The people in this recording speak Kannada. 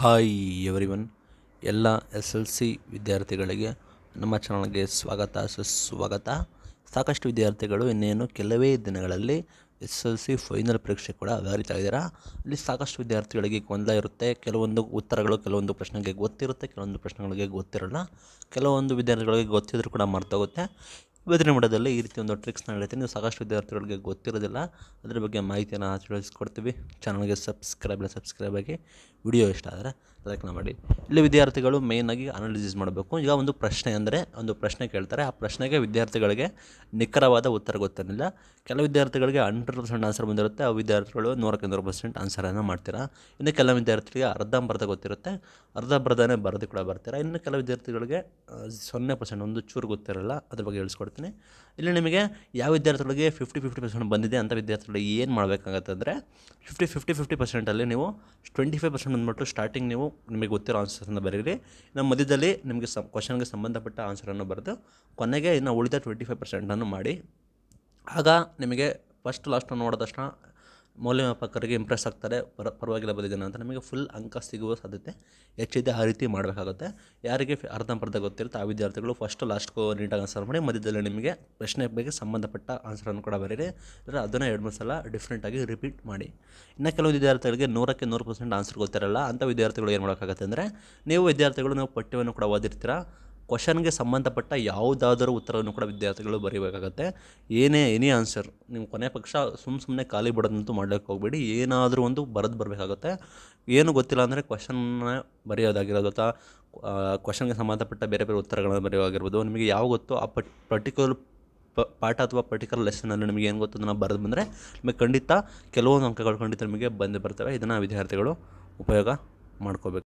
ಹಾಯ್ ಎವ್ರಿವನ್ ಎಲ್ಲ ಎಸ್ ಎಲ್ ಸಿ ವಿದ್ಯಾರ್ಥಿಗಳಿಗೆ ನಮ್ಮ ಚಾನಲ್ಗೆ ಸ್ವಾಗತ ಸುಸ್ವಾಗತ ಸಾಕಷ್ಟು ವಿದ್ಯಾರ್ಥಿಗಳು ಇನ್ನೇನು ಕೆಲವೇ ದಿನಗಳಲ್ಲಿ ಎಸ್ ಎಲ್ ಸಿ ಫೈನಲ್ ಪರೀಕ್ಷೆ ಕೂಡ ಆಧಾರಿತ ಇದ್ದೀರಾ ಅಲ್ಲಿ ಸಾಕಷ್ಟು ವಿದ್ಯಾರ್ಥಿಗಳಿಗೆ ಗೊಂದಲ ಇರುತ್ತೆ ಕೆಲವೊಂದು ಉತ್ತರಗಳು ಕೆಲವೊಂದು ಪ್ರಶ್ನೆಗಳಿಗೆ ಗೊತ್ತಿರುತ್ತೆ ಕೆಲವೊಂದು ಪ್ರಶ್ನೆಗಳಿಗೆ ಗೊತ್ತಿರಲ್ಲ ಕೆಲವೊಂದು ವಿದ್ಯಾರ್ಥಿಗಳಿಗೆ ಗೊತ್ತಿದ್ರೂ ಕೂಡ ಮರ್ತೋಗುತ್ತೆ ವಿದಿನ ಮಠದಲ್ಲಿ ಈ ರೀತಿ ಒಂದು ಟ್ರಿಕ್ಸ್ನ ಹೇಳ್ತೀನಿ ನೀವು ಸಾಕಷ್ಟು ವಿದ್ಯಾರ್ಥಿಗಳಿಗೆ ಗೊತ್ತಿರೋದಿಲ್ಲ ಅದ್ರ ಬಗ್ಗೆ ಮಾಹಿತಿಯನ್ನು ತಿಳಿಸ್ಕೊಡ್ತೀವಿ ಚಾನಲ್ಗೆ ಸಬ್ಸ್ಕ್ರೈಬ್ ಸಬ್ಸ್ಕ್ರೈಬ್ ಆಗಿ ವಿಡಿಯೋ ಇಷ್ಟ ಆದರೆ ಲೈಕ್ನ ಮಾಡಿ ಇಲ್ಲಿ ವಿದ್ಯಾರ್ಥಿಗಳು ಮೇಯ್ನಾಗಿ ಅನಾಲಿಸಿಸ್ ಮಾಡಬೇಕು ಈಗ ಒಂದು ಪ್ರಶ್ನೆ ಅಂದರೆ ಒಂದು ಪ್ರಶ್ನೆ ಕೇಳ್ತಾರೆ ಆ ಪ್ರಶ್ನೆಗೆ ವಿದ್ಯಾರ್ಥಿಗಳಿಗೆ ನಿಖರವಾದ ಉತ್ತರ ಗೊತ್ತಿರಲಿಲ್ಲ ಕೆಲವು ವಿದ್ಯಾರ್ಥಿಗಳಿಗೆ ಹಂಡ್ರೆಡ್ ಪರ್ಸೆಂಟ್ ಆನ್ಸರ್ ಬಂದಿರುತ್ತೆ ಆ ವಿದ್ಯಾರ್ಥಿಗಳು ನೂರಕ್ಕೆ ನೂರು ಪರ್ಸೆಂಟ್ ಆನ್ಸರನ್ನು ಮಾಡ್ತೀರಾ ಇನ್ನು ಕೆಲವು ವಿದ್ಯಾರ್ಥಿಗಳಿಗೆ ಅರ್ಧಂಬರ್ಧ ಗೊತ್ತಿರುತ್ತೆ ಅರ್ಧ ಅರ್ಧಂಬರ್ಧನೇ ಬರೆದು ಕೂಡ ಬರ್ತೀರಾ ಇನ್ನು ಕೆಲವು ವಿದ್ಯಾರ್ಥಿಗಳಿಗೆ ಸೊನ್ನೆ ಪರ್ಸೆಂಟ್ ಒಂದು ಚೂರು ಗೊತ್ತಿರಲ್ಲ ಅದ್ರ ಬಗ್ಗೆ ಹೇಳಿಸ್ಕೊಡ್ತೀನಿ ಹೇಳ್ತೀನಿ ಇಲ್ಲಿ ನಿಮಗೆ ಯಾವ ವಿದ್ಯಾರ್ಥಿಗಳಿಗೆ ಫಿಫ್ಟಿ ಫಿಫ್ಟಿ ಪರ್ಸೆಂಟ್ ಬಂದಿದೆ ಅಂತ ವಿದ್ಯಾರ್ಥಿಗಳಿಗೆ ಏನು ಮಾಡಬೇಕಾಗತ್ತೆ ಅಂದರೆ ಫಿಫ್ಟಿ ಫಿಫ್ಟಿ ಫಿಫ್ಟಿ ಪರ್ಸೆಂಟಲ್ಲಿ ನೀವು ಟ್ವೆಂಟಿ ಫೈವ್ ಪರ್ಸೆಂಟ್ ಬಂದುಬಿಟ್ಟು ಸ್ಟಾರ್ಟಿಂಗ್ ನೀವು ನಿಮಗೆ ಗೊತ್ತಿರೋ ಆನ್ಸರ್ಸನ್ನು ಬರೀರಿ ಇನ್ನು ಮಧ್ಯದಲ್ಲಿ ನಿಮಗೆ ಸಮ್ ಕ್ವಶನ್ಗೆ ಸಂಬಂಧಪಟ್ಟ ಆನ್ಸರನ್ನು ಬರೆದು ಕೊನೆಗೆ ಇನ್ನು ಉಳಿದ ಟ್ವೆಂಟಿ ಫೈವ್ ಪರ್ಸೆಂಟನ್ನು ಮಾಡಿ ಆಗ ನಿಮಗೆ ಫಸ್ಟ್ ಲಾಸ್ಟ್ ನೋಡಿದ ತಕ್ಷಣ ಮೌಲ್ಯಮಾಪಕರಿಗೆ ಇಂಪ್ರೆಸ್ ಆಗ್ತಾರೆ ಪರ ಪರವಾಗಿಲ್ಲ ಬಂದಿದ್ದಾನೆ ಅಂತ ನಮಗೆ ಫುಲ್ ಅಂಕ ಸಿಗುವ ಸಾಧ್ಯತೆ ಹೆಚ್ಚಿದೆ ಆ ರೀತಿ ಮಾಡಬೇಕಾಗುತ್ತೆ ಯಾರಿಗೆ ಅರ್ಧಂಬರ್ಧ ಗೊತ್ತಿರುತ್ತೆ ಆ ವಿದ್ಯಾರ್ಥಿಗಳು ಫಸ್ಟು ಲಾಸ್ಟ್ಗೂ ನೀಟಾಗಿ ಆನ್ಸರ್ ಮಾಡಿ ಮಧ್ಯದಲ್ಲಿ ನಿಮಗೆ ಪ್ರಶ್ನೆ ಬಗ್ಗೆ ಸಂಬಂಧಪಟ್ಟ ಆನ್ಸರನ್ನು ಕೂಡ ಬರೀರಿ ಅಂದರೆ ಅದನ್ನು ಎರಡು ಮೂರು ಸಲ ಡಿಫ್ರೆಂಟಾಗಿ ರಿಪೀಟ್ ಮಾಡಿ ಇನ್ನು ಕೆಲವು ವಿದ್ಯಾರ್ಥಿಗಳಿಗೆ ನೂರಕ್ಕೆ ನೂರು ಪರ್ಸೆಂಟ್ ಆನ್ಸರ್ ಗೊತ್ತಿರಲ್ಲ ಅಂಥ ವಿದ್ಯಾರ್ಥಿಗಳು ಏನು ಮಾಡೋಕ್ಕಾಗತ್ತೆ ಅಂದರೆ ನೀವು ವಿದ್ಯಾರ್ಥಿಗಳು ನೀವು ಪಠ್ಯವನ್ನು ಕೂಡ ಓದಿರ್ತೀರ ಕ್ವಶನ್ಗೆ ಸಂಬಂಧಪಟ್ಟ ಯಾವುದಾದರೂ ಉತ್ತರವನ್ನು ಕೂಡ ವಿದ್ಯಾರ್ಥಿಗಳು ಬರೀಬೇಕಾಗತ್ತೆ ಏನೇ ಎನಿ ಆನ್ಸರ್ ನೀವು ಕೊನೆ ಪಕ್ಷ ಸುಮ್ಮ ಸುಮ್ಮನೆ ಖಾಲಿ ಬಿಡೋದಂತೂ ಮಾಡ್ಲಿಕ್ಕೆ ಹೋಗಬೇಡಿ ಏನಾದರೂ ಒಂದು ಬರೆದು ಬರಬೇಕಾಗತ್ತೆ ಏನು ಗೊತ್ತಿಲ್ಲ ಅಂದರೆ ಕ್ವಶನ್ನ ಬರೆಯೋದಾಗಿರೋದು ಅಥವಾ ಕ್ವಶನ್ಗೆ ಸಂಬಂಧಪಟ್ಟ ಬೇರೆ ಬೇರೆ ಉತ್ತರಗಳನ್ನು ಬರೆಯೋವಾಗಿರ್ಬೋದು ನಿಮಗೆ ಯಾವ ಗೊತ್ತೋ ಆ ಪಟ್ ಪರ್ಟಿಕ್ಯುಲರ್ ಪಾಠ ಅಥವಾ ಪರ್ಟಿಕ್ಯುಲರ್ ಲೆಸನಲ್ಲಿ ನಿಮಗೆ ಏನು ಗೊತ್ತು ಅದನ್ನು ಬರೆದು ಬಂದರೆ ನಿಮಗೆ ಖಂಡಿತ ಕೆಲವೊಂದು ಅಂಕಗಳು ಖಂಡಿತ ನಿಮಗೆ ಬಂದು ಬರ್ತವೆ ಇದನ್ನು ವಿದ್ಯಾರ್ಥಿಗಳು ಉಪಯೋಗ ಮಾಡ್ಕೋಬೇಕು